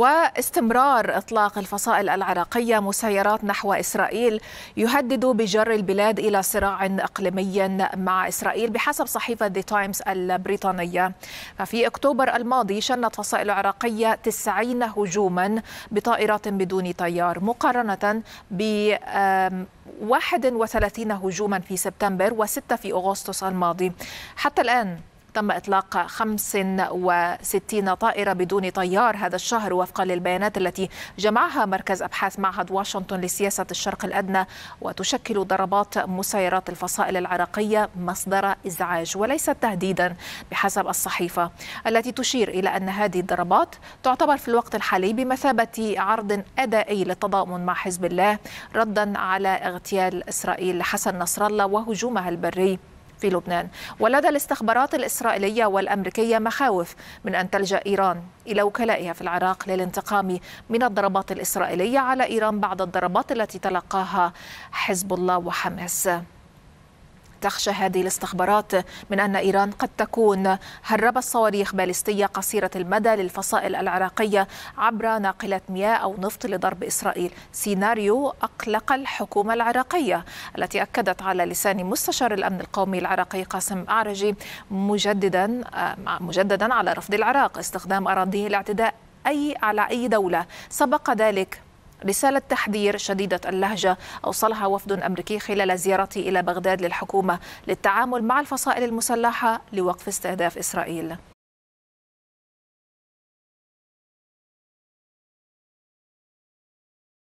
واستمرار إطلاق الفصائل العراقية مسيرات نحو إسرائيل يهدد بجر البلاد إلى صراع إقليمي مع إسرائيل بحسب صحيفة The تايمز البريطانية ففي أكتوبر الماضي شنت فصائل عراقية 90 هجوما بطائرات بدون طيار مقارنة ب 31 هجوما في سبتمبر و6 في أغسطس الماضي حتى الآن تم إطلاق 65 طائرة بدون طيار هذا الشهر وفقا للبيانات التي جمعها مركز أبحاث معهد واشنطن لسياسة الشرق الأدنى وتشكل ضربات مسيرات الفصائل العراقية مصدر إزعاج وليست تهديدا بحسب الصحيفة التي تشير إلى أن هذه الضربات تعتبر في الوقت الحالي بمثابة عرض أدائي للتضامن مع حزب الله ردا على اغتيال إسرائيل حسن نصر الله وهجومها البري في لبنان ولدى الاستخبارات الإسرائيلية والأمريكية مخاوف من أن تلجأ إيران إلى وكلائها في العراق للانتقام من الضربات الإسرائيلية على إيران بعد الضربات التي تلقاها حزب الله وحماس تخشى هذه الاستخبارات من أن إيران قد تكون هربت صواريخ باليستية قصيرة المدى للفصائل العراقية عبر ناقلة مياه أو نفط لضرب إسرائيل سيناريو أقلق الحكومة العراقية التي أكدت على لسان مستشار الأمن القومي العراقي قاسم أعرجي مجددا آه، مجددا على رفض العراق استخدام أراضيه الاعتداء أي على أي دولة سبق ذلك رسالة تحذير شديدة اللهجة أوصلها وفد أمريكي خلال زيارته إلى بغداد للحكومة للتعامل مع الفصائل المسلحة لوقف استهداف إسرائيل